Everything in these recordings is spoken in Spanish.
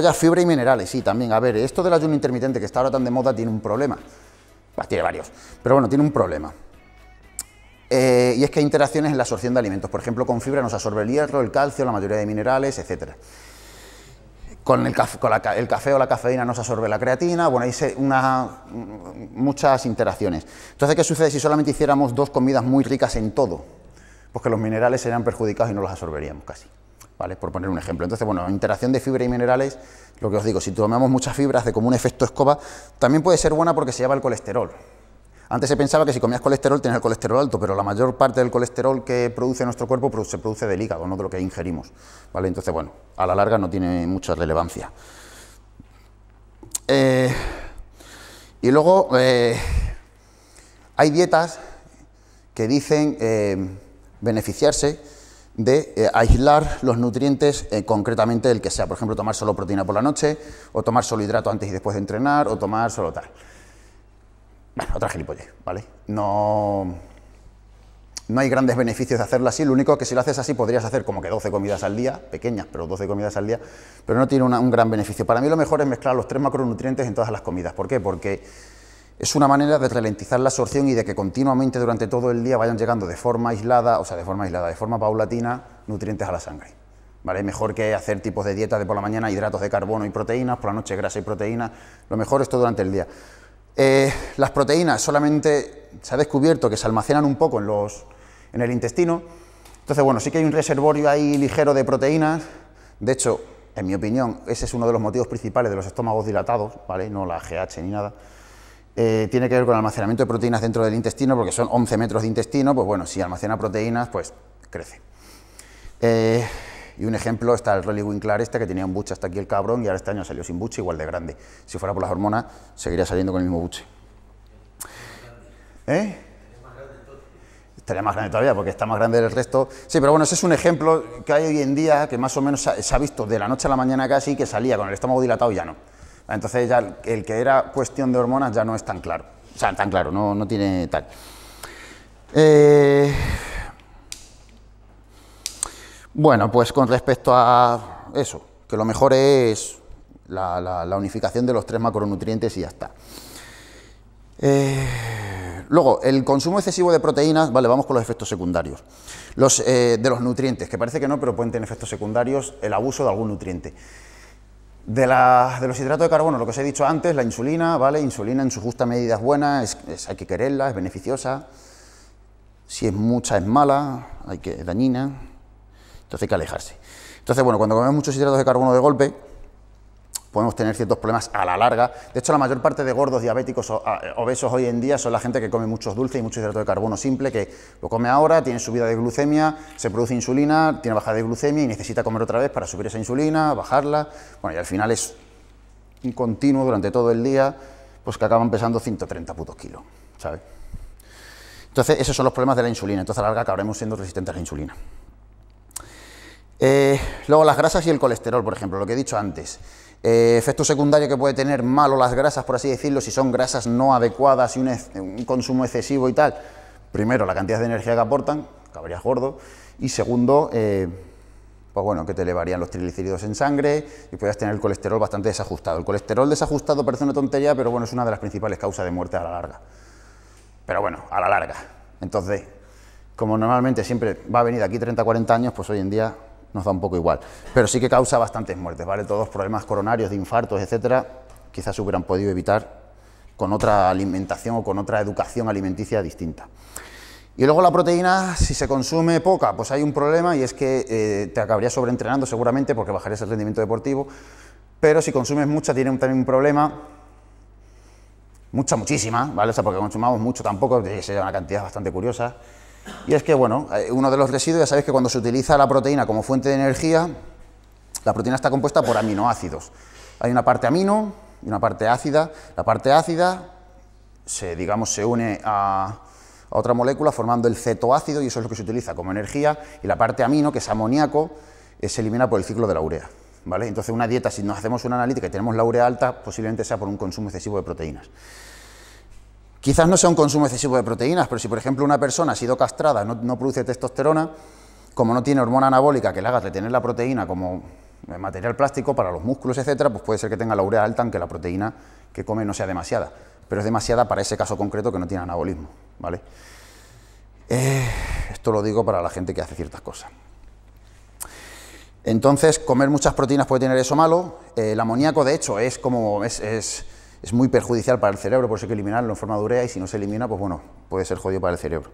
luego ya fibra y minerales, sí, también. A ver, esto del ayuno intermitente que está ahora tan de moda tiene un problema. tiene varios, pero bueno, tiene un problema. Eh, y es que hay interacciones en la absorción de alimentos. Por ejemplo, con fibra nos absorbe el hierro, el calcio, la mayoría de minerales, etc. Con, el, café o la cafeína nos absorbe la creatina, bueno, hay una, muchas interacciones. Entonces, ¿qué sucede si solamente hiciéramos dos comidas muy ricas en todo? Pues los minerales serían perjudicados y no los absorberíamos casi. Por poner un ejemplo. Entonces, bueno, interacción de fibra y minerales, lo que os digo, si tomamos muchas fibras de como un efecto escoba, también puede ser buena porque se lleva el colesterol. Antes se pensaba que si comías colesterol tenías el colesterol alto, pero la mayor parte del colesterol que produce nuestro cuerpo se produce del hígado, no de lo que ingerimos. ¿vale? Entonces, bueno, a la larga no tiene mucha relevancia. Eh, y luego eh, hay dietas que dicen eh, beneficiarse de eh, aislar los nutrientes eh, concretamente el que sea. Por ejemplo, tomar solo proteína por la noche, o tomar solo hidrato antes y después de entrenar, o tomar solo tal. Bueno, otra gilipolle, ¿vale? No, no hay grandes beneficios de hacerlo así, lo único que si lo haces así podrías hacer como que 12 comidas al día, pequeñas, pero 12 comidas al día, pero no tiene un gran beneficio. Para mí lo mejor es mezclar los tres macronutrientes en todas las comidas. ¿Por qué? Porque es una manera de ralentizar la absorción y de que continuamente durante todo el día vayan llegando de forma aislada, o sea, de forma aislada, de forma paulatina, nutrientes a la sangre. ¿Vale? Mejor que hacer tipos de dieta de por la mañana hidratos de carbono y proteínas, por la noche grasa y proteínas, lo mejor es todo durante el día. Eh, las proteínas solamente se ha descubierto que se almacenan un poco en, los, en el intestino, entonces bueno, sí que hay un reservorio ahí ligero de proteínas, de hecho, en mi opinión, ese es uno de los motivos principales de los estómagos dilatados, ¿vale? No la GH ni nada eh, tiene que ver con el almacenamiento de proteínas dentro del intestino, porque son 11 metros de intestino, pues bueno, si almacena proteínas, pues crece. Eh, y un ejemplo está el Rolly Winkler este, que tenía un buche hasta aquí el cabrón, y ahora este año salió sin buche, igual de grande. Si fuera por las hormonas, seguiría saliendo con el mismo buche. ¿Eh? Estaría más grande todavía, porque está más grande del resto. Sí, pero bueno, ese es un ejemplo que hay hoy en día, que más o menos se ha visto de la noche a la mañana casi, que salía con el estómago dilatado y ya no. Entonces ya el que era cuestión de hormonas ya no es tan claro. O sea, tan claro, no, no tiene tal. Eh, bueno, pues con respecto a eso, que lo mejor es la, unificación de los tres macronutrientes y ya está. Eh, luego, el consumo excesivo de proteínas, vale, vamos con los efectos secundarios. Los, eh, de los nutrientes, que parece que no, pero pueden tener efectos secundarios el abuso de algún nutriente. De, los hidratos de carbono, lo que os he dicho antes, la insulina, ¿vale? Insulina en su justa medida es buena, hay que quererla, es beneficiosa. Si es mucha es mala, hay que, dañina. Entonces hay que alejarse. Entonces, bueno, cuando comemos muchos hidratos de carbono de golpe, podemos tener ciertos problemas a la larga. De hecho, la mayor parte de gordos, diabéticos o obesos hoy en día son la gente que come muchos dulces y mucho hidrato de carbono simple, que lo come ahora, tiene subida de glucemia, se produce insulina, tiene bajada de glucemia y necesita comer otra vez para subir esa insulina, bajarla. Bueno, y al final es un continuo durante todo el día, pues que acaban pesando 130 putos kilos, ¿sabes? Entonces, esos son los problemas de la insulina. Entonces, a la larga acabaremos siendo resistentes a la insulina. Eh, luego, las grasas y el colesterol, por ejemplo, lo que he dicho antes. Eh, efecto secundario que puede tener malo las grasas, por así decirlo, si son grasas no adecuadas y un, consumo excesivo y tal. Primero, la cantidad de energía que aportan, cabrías gordo. Y segundo, eh, pues bueno, que te elevarían los triglicéridos en sangre y puedes tener el colesterol bastante desajustado. El colesterol desajustado parece una tontería, pero bueno, es una de las principales causas de muerte a la larga. Pero bueno, a la larga. Entonces, como normalmente siempre va a venir aquí 30-40 años, pues hoy en día nos da un poco igual. Pero sí que causa bastantes muertes, ¿vale? Todos problemas coronarios, de infartos, etcétera, quizás se hubieran podido evitar con otra alimentación o con otra educación alimenticia distinta. Y luego la proteína, si se consume poca, pues hay un problema y es que eh, te acabarías sobreentrenando seguramente porque bajarías el rendimiento deportivo, pero si consumes mucha tiene también un problema, mucha, muchísima, ¿vale? O sea, porque consumamos mucho tampoco, sería una cantidad bastante curiosa, y es que, bueno, eh, uno de los residuos, ya sabéis que cuando se utiliza la proteína como fuente de energía, la proteína está compuesta por aminoácidos. Hay una parte amino y una parte ácida. La parte ácida se, digamos, se une a, otra molécula formando el cetoácido y eso es lo que se utiliza como energía. Y la parte amino, que es amoníaco, eh, se elimina por el ciclo de la urea. ¿vale? Entonces, una dieta, si nos hacemos una analítica y tenemos la urea alta, posiblemente sea por un consumo excesivo de proteínas. Quizás no sea un consumo excesivo de proteínas, pero si por ejemplo una persona ha sido castrada, no, produce testosterona, como no tiene hormona anabólica que le haga retener la proteína como material plástico para los músculos, etcétera, pues puede ser que tenga la urea alta aunque la proteína que come no sea demasiada, pero es demasiada para ese caso concreto que no tiene anabolismo, ¿vale? Eh, esto lo digo para la gente que hace ciertas cosas. Entonces, comer muchas proteínas puede tener eso malo. el amoníaco, de hecho, es como es, es es muy perjudicial para el cerebro, por eso hay que eliminarlo en forma urea y si no se elimina, pues bueno, puede ser jodido para el cerebro.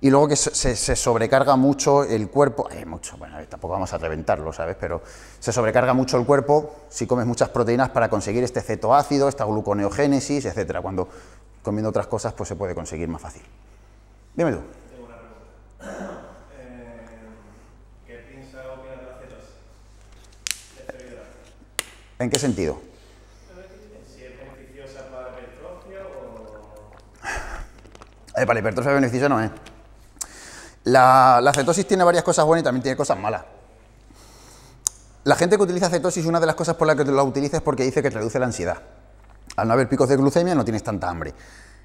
Y luego que se, sobrecarga mucho el cuerpo, eh, mucho, bueno, tampoco vamos a reventarlo, ¿sabes? Pero se sobrecarga mucho el cuerpo si comes muchas proteínas para conseguir este cetoácido, esta gluconeogénesis, etcétera. Cuando comiendo otras cosas, pues se puede conseguir más fácil. Dime tú. Tengo eh, ¿Qué ¿En qué sentido? Eh, para hipertrofia beneficiosa no eh. La, cetosis tiene varias cosas buenas y también tiene cosas malas. La gente que utiliza cetosis, una de las cosas por las que la utiliza es porque dice que reduce la ansiedad. Al no haber picos de glucemia no tienes tanta hambre.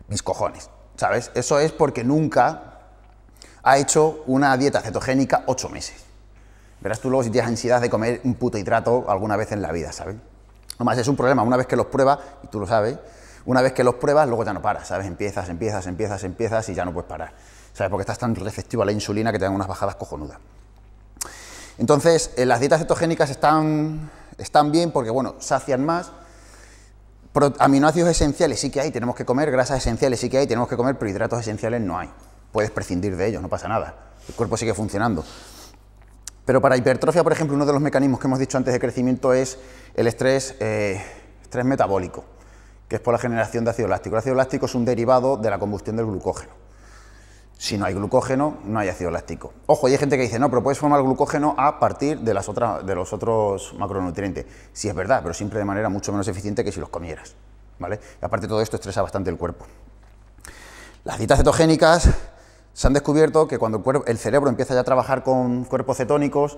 Mis cojones, ¿sabes? Eso es porque nunca ha hecho una dieta cetogénica ocho meses. Verás tú luego si tienes ansiedad de comer un puto hidrato alguna vez en la vida, ¿sabes? Nomás es un problema, una vez que los pruebas, y tú lo sabes, una vez que los pruebas, luego ya no paras, ¿sabes? Empiezas, empiezas, empiezas, empiezas y ya no puedes parar, ¿sabes? Porque estás tan receptivo a la insulina que te dan unas bajadas cojonudas. Entonces, eh, las dietas cetogénicas están, están bien porque, bueno, sacian más, aminoácidos esenciales sí que hay, tenemos que comer, grasas esenciales sí que hay, tenemos que comer, pero hidratos esenciales no hay. Puedes prescindir de ellos, no pasa nada. El cuerpo sigue funcionando. Pero para hipertrofia, por ejemplo, uno de los mecanismos que hemos dicho antes de crecimiento es el estrés, eh, estrés metabólico que es por la generación de ácido láctico. El ácido láctico es un derivado de la combustión del glucógeno. Si no hay glucógeno, no hay ácido láctico. Ojo, y hay gente que dice, no, pero puedes formar glucógeno a partir de, las de los otros macronutrientes. Sí, es verdad, pero siempre de manera mucho menos eficiente que si los comieras. ¿vale? Y aparte todo esto estresa bastante el cuerpo. Las dietas cetogénicas se han descubierto que cuando el, el cerebro empieza ya a trabajar con cuerpos cetónicos,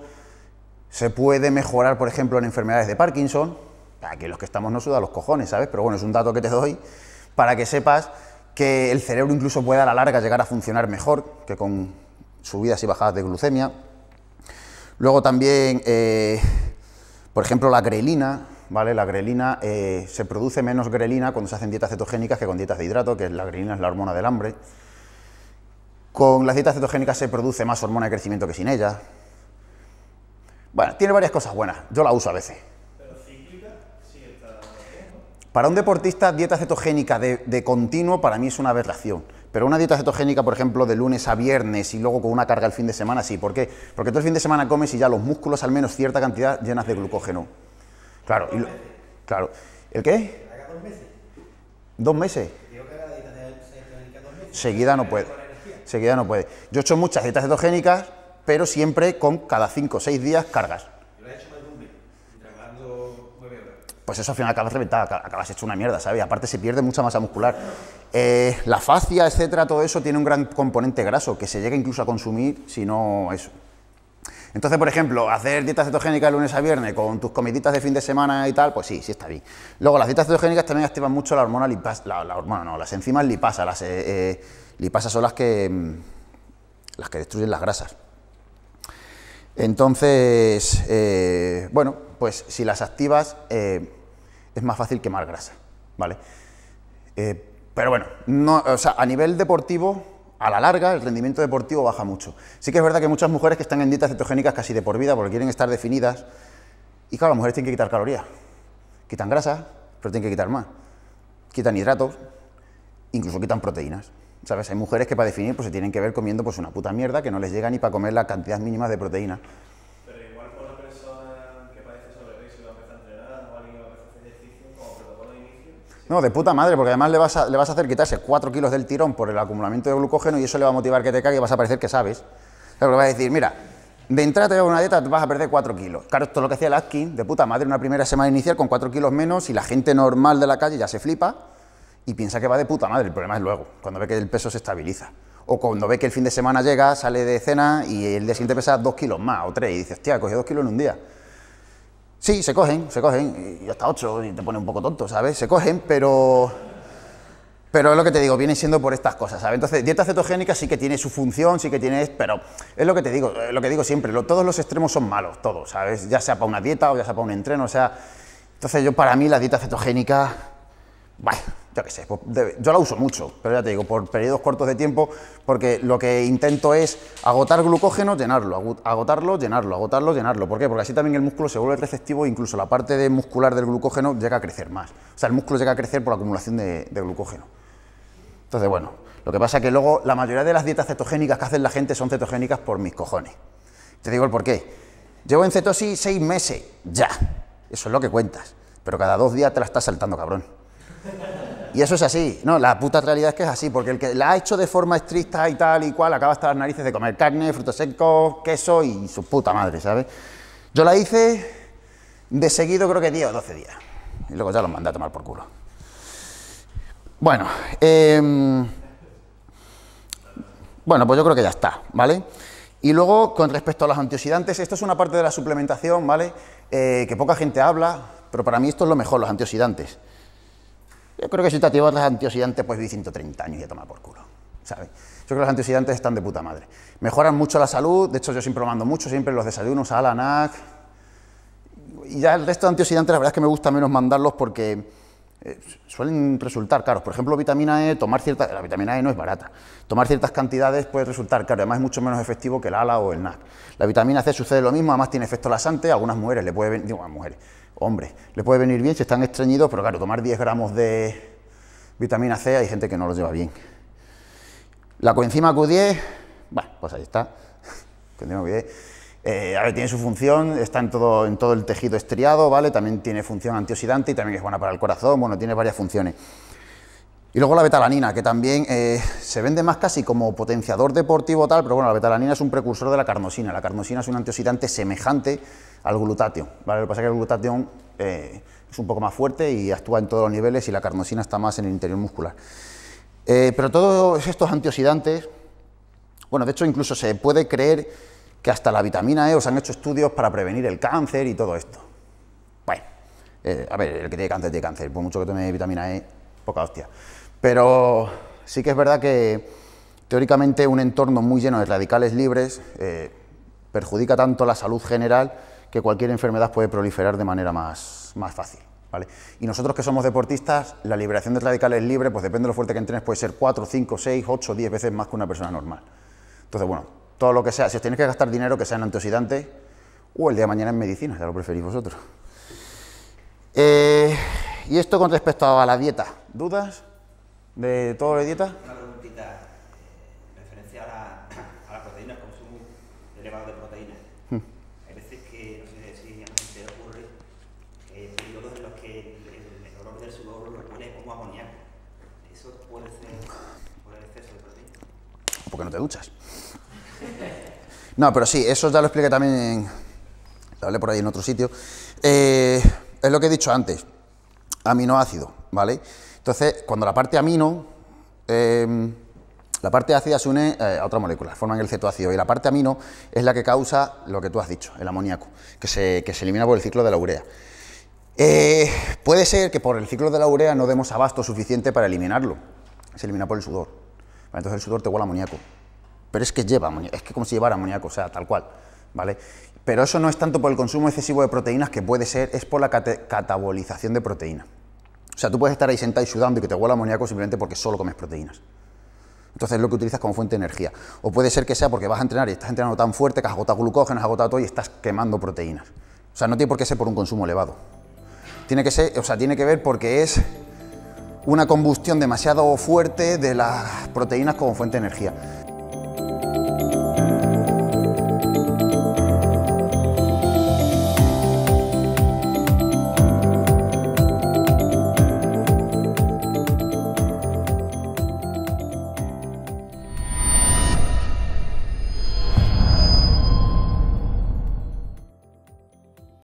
se puede mejorar, por ejemplo, en enfermedades de Parkinson, que los que estamos no sudan los cojones, ¿sabes? Pero bueno, es un dato que te doy para que sepas que el cerebro incluso puede a la larga llegar a funcionar mejor que con subidas y bajadas de glucemia. Luego también, eh, por ejemplo, la grelina, ¿vale? La grelina, eh, se produce menos grelina cuando se hacen dietas cetogénicas que con dietas de hidrato, que la grelina es la hormona del hambre. Con las dietas cetogénicas se produce más hormona de crecimiento que sin ella. Bueno, tiene varias cosas buenas, yo la uso a veces. Para un deportista, dieta cetogénica de, de, continuo para mí es una aberración. Pero una dieta cetogénica, por ejemplo, de lunes a viernes y luego con una carga el fin de semana, sí. ¿Por qué? Porque todo el fin de semana comes y ya los músculos, al menos cierta cantidad, llenas de glucógeno. Claro. claro. ¿El qué? Dos meses. ¿Dos meses? Seguida no puede. Seguida no puede. Yo he hecho muchas dietas cetogénicas, pero siempre con cada 5 o 6 días cargas. pues eso al final acabas reventado, acabas hecho una mierda, ¿sabes? aparte se pierde mucha masa muscular. Eh, la fascia, etcétera, todo eso tiene un gran componente graso que se llega incluso a consumir si no eso. Entonces, por ejemplo, hacer dieta cetogénica de lunes a viernes con tus comiditas de fin de semana y tal, pues sí, sí está bien. Luego, las dietas cetogénicas también activan mucho la hormona lipasa, la, hormona no, las enzimas lipasa, las eh, eh, lipasas son las que, mm, las que destruyen las grasas. Entonces, eh, bueno, pues si las activas eh, es más fácil quemar grasa, ¿vale? Eh, pero bueno, a nivel deportivo, a la larga, el rendimiento deportivo baja mucho. Sí que es verdad que muchas mujeres que están en dietas cetogénicas casi de por vida porque quieren estar definidas, y claro, las mujeres tienen que quitar calorías. Quitan grasa, pero tienen que quitar más. Quitan hidratos, incluso quitan proteínas. ¿Sabes? Hay mujeres que para definir pues, se tienen que ver comiendo pues, una puta mierda que no les llega ni para comer la cantidad mínima de proteína. No, de puta madre, porque además le vas, a, hacer quitarse 4 kilos del tirón por el acumulamiento de glucógeno y eso le va a motivar que te caiga y vas a parecer que sabes. Claro, le vas a decir, mira, de entrada te voy a una dieta, vas a perder 4 kilos. Claro, esto es lo que hacía el de puta madre, una primera semana inicial con 4 kilos menos y la gente normal de la calle ya se flipa y piensa que va de puta madre. El problema es luego, cuando ve que el peso se estabiliza. O cuando ve que el fin de semana llega, sale de cena y el día siguiente pesa dos kilos más o tres y dices, hostia, cogido dos kilos en un día. Sí, se cogen, se cogen, y hasta ocho y te pone un poco tonto, ¿sabes? Se cogen, pero... Pero es lo que te digo, viene siendo por estas cosas, ¿sabes? Entonces, dieta cetogénica sí que tiene su función, sí que tiene... Pero es lo que te digo, eh, lo que digo siempre, todos los extremos son malos, todos, ¿sabes? Ya sea para una dieta o ya sea para un entreno, o sea... Entonces yo para mí la dieta cetogénica bueno, yo qué sé, pues, yo la uso mucho, pero ya te digo, por periodos cortos de tiempo, porque lo que intento es agotar glucógeno, llenarlo, agotarlo, llenarlo, agotarlo, llenarlo. ¿Por qué? Porque así también el músculo se vuelve receptivo e incluso la parte muscular del glucógeno llega a crecer más. O sea, el músculo llega a crecer por la acumulación de, glucógeno. Entonces, bueno, lo que pasa es que luego la mayoría de las dietas cetogénicas que hacen la gente son cetogénicas por mis cojones. Te digo el porqué. Llevo en cetosis seis meses, ya. Eso es lo que cuentas. Pero cada dos días te la estás saltando, cabrón. Y eso es así, no, la puta realidad es que es así, porque el que la ha hecho de forma estricta y tal y cual acaba hasta las narices de comer carne, frutos secos, queso y su puta madre, ¿sabes? Yo la hice de seguido creo que 10 o 12 días, y luego ya los mandé a tomar por culo. Bueno, em, bueno, pues yo creo que ya está, ¿vale? Y luego, con respecto a los antioxidantes, esto es una parte de la suplementación, ¿vale? Eh, que poca gente habla, pero para mí esto es lo mejor, los antioxidantes. Yo creo que si te activas los antioxidantes pues vivir 130 años y ya toma por culo. ¿sabes? Yo creo que los antioxidantes están de puta madre. Mejoran mucho la salud, de hecho yo siempre lo mando mucho, siempre los desayunos, a NAC Y ya el resto de antioxidantes la verdad es que me gusta menos mandarlos porque eh, suelen resultar caros. Por ejemplo, vitamina E, tomar ciertas, la vitamina E no es barata. Tomar ciertas cantidades puede resultar caro, además es mucho menos efectivo que el ALA o el NAC. La vitamina C sucede lo mismo, además tiene efecto laxante a algunas mujeres le puede, digo, a mujeres, Hombre, le puede venir bien si están estreñidos, pero claro, tomar 10 gramos de vitamina C hay gente que no lo lleva bien. La coenzima Q10, bueno, pues ahí está. Eh, a ver, tiene su función, está en todo, en todo el tejido estriado, ¿vale? También tiene función antioxidante y también es buena para el corazón, bueno, tiene varias funciones. Y luego la betalanina, que también eh, se vende más casi como potenciador deportivo tal, pero bueno, la betalanina es un precursor de la carnosina. La carnosina es un antioxidante semejante al glutatión, ¿vale? Lo que pasa es que el glutatión eh, es un poco más fuerte y actúa en todos los niveles y la carnosina está más en el interior muscular. Eh, pero todos estos antioxidantes, bueno, de hecho incluso se puede creer que hasta la vitamina E os han hecho estudios para prevenir el cáncer y todo esto. Bueno, a ver, el que tiene cáncer tiene cáncer, por mucho que tome vitamina E, poca hostia. Pero sí que es verdad que teóricamente un entorno muy lleno de radicales libres eh, perjudica tanto la salud general que cualquier enfermedad puede proliferar de manera más, fácil. Y nosotros que somos deportistas, la liberación de radicales libres, pues depende de lo fuerte que entrenes, puede ser 4, 5, 6, 8, 10 veces más que una persona normal. Entonces, bueno, todo lo que sea, si os tenéis que gastar dinero, que sea en antioxidantes, o el día de mañana en medicina, ya lo preferís vosotros. Eh, y esto con respecto a la dieta, ¿dudas? de toda de dieta? Una preguntita en eh, referencia a la, a proteína, el consumo elevado de proteínas. Hmm. Hay veces que, no sé si a la gente ocurre, eh, periodos en los que el, olor del sudor lo pone como amoníaco. ¿Eso puede ser por el exceso de proteína? Porque no te duchas. no, pero sí, eso ya lo expliqué también, en. lo hablé por ahí en otro sitio. Eh, es lo que he dicho antes, aminoácido, ¿vale? Entonces, cuando la parte amino, em, la parte ácida se une eh, a otra molécula, forman el cetoácido, y la parte amino es la que causa lo que tú has dicho, el amoníaco, que se, elimina por el ciclo de la urea. Eh, puede ser que por el ciclo de la urea no demos abasto suficiente para eliminarlo, se elimina por el sudor. entonces el sudor te huele amoníaco, pero es que lleva amoníaco, es que como si llevara amoníaco, o sea, tal cual, ¿vale? Pero eso no es tanto por el consumo excesivo de proteínas que puede ser, es por la catabolización de proteína. O sea, tú puedes estar ahí sentado y sudando y que te huela amoníaco simplemente porque solo comes proteínas. Entonces es lo que utilizas como fuente de energía. O puede ser que sea porque vas a entrenar y estás entrenando tan fuerte que has agotado glucógeno, has agotado todo y estás quemando proteínas. O sea, no tiene por qué ser por un consumo elevado. Tiene que ser, o sea, tiene que ver porque es una combustión demasiado fuerte de las proteínas como fuente de energía.